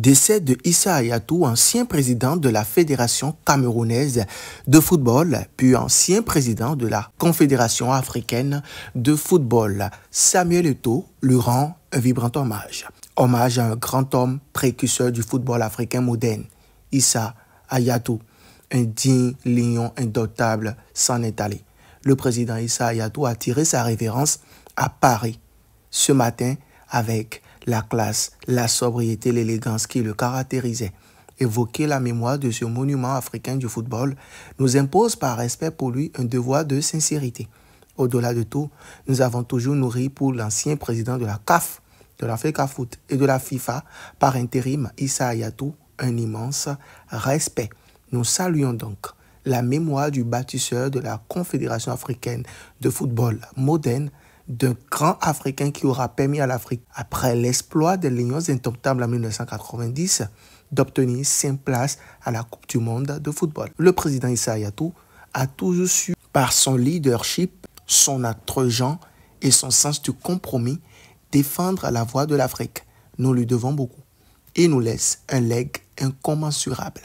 Décès de Issa Ayatou, ancien président de la Fédération camerounaise de football, puis ancien président de la Confédération africaine de football. Samuel Eto'o lui rend un vibrant hommage. Hommage à un grand homme précurseur du football africain moderne, Issa Ayatou, un digne lion indotable, s'en est allé. Le président Issa Ayatou a tiré sa révérence à Paris ce matin avec la classe, la sobriété, l'élégance qui le caractérisaient. Évoquer la mémoire de ce monument africain du football nous impose par respect pour lui un devoir de sincérité. Au-delà de tout, nous avons toujours nourri pour l'ancien président de la CAF, de la Foot et de la FIFA, par intérim Issa Ayatou, un immense respect. Nous saluons donc la mémoire du bâtisseur de la Confédération africaine de football moderne, d'un grand Africain qui aura permis à l'Afrique, après l'exploit des Lions Indomptables en 1990, d'obtenir cinq places à la Coupe du Monde de football. Le président Issa a toujours su, par son leadership, son attragent et son sens du compromis, défendre la voix de l'Afrique. Nous lui devons beaucoup. Il nous laisse un leg incommensurable,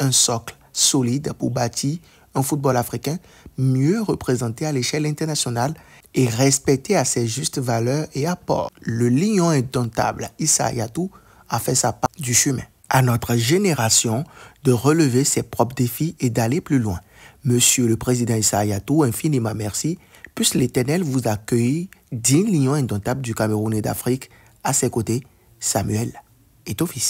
un socle solide pour bâtir un football africain mieux représenté à l'échelle internationale et respecté à ses justes valeurs et apports. Le lion indomptable Issa a fait sa part du chemin. À notre génération de relever ses propres défis et d'aller plus loin. Monsieur le Président Issa infiniment merci. Puisse l'Éternel vous accueille digne lion indomptable du Cameroun et d'Afrique. À ses côtés, Samuel est office.